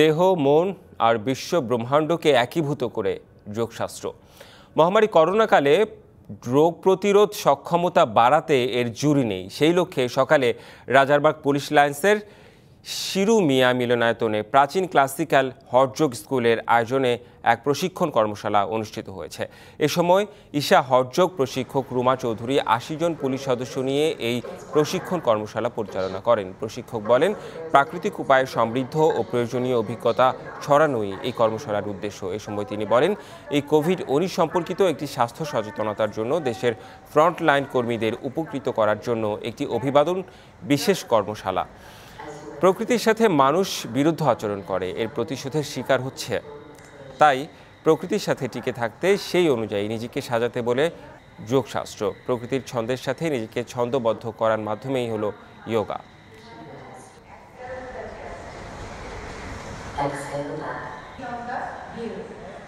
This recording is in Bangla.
দেহ মন আর বিশ্ব ব্রহ্মাণ্ডকে একীভূত করে যোগশাস্ত্র মহামারী করোনাকালে রোগ প্রতিরোধ সক্ষমতা বাড়াতে এর জুড়ি নেই সেই লক্ষ্যে সকালে রাজারবাগ পুলিশ লাইন্সের শিরু মিয়া মিলনায়তনে প্রাচীন ক্লাসিক্যাল হরযোগ স্কুলের আয়োজনে এক প্রশিক্ষণ কর্মশালা অনুষ্ঠিত হয়েছে এ সময় ঈশা হরযোগ প্রশিক্ষক রুমা চৌধুরী আশি জন পুলিশ সদস্য নিয়ে এই প্রশিক্ষণ কর্মশালা পরিচালনা করেন প্রশিক্ষক বলেন প্রাকৃতিক উপায়ে সমৃদ্ধ ও প্রয়োজনীয় অভিজ্ঞতা ছড়ানোই এই কর্মশালার উদ্দেশ্য এ সময় তিনি বলেন এই কোভিড উনিশ সম্পর্কিত একটি স্বাস্থ্য সচেতনতার জন্য দেশের ফ্রন্টলাইন কর্মীদের উপকৃত করার জন্য একটি অভিবাদন বিশেষ কর্মশালা প্রকৃতির সাথে মানুষ বিরুদ্ধ আচরণ করে এর প্রতিশোধের শিকার হচ্ছে তাই প্রকৃতির সাথে টিকে থাকতে সেই অনুযায়ী নিজেকে সাজাতে বলে যোগশাস্ত্র প্রকৃতির ছন্দের সাথে নিজেকে ছন্দবদ্ধ করার মাধ্যমেই হলো ইয়োগা Exhale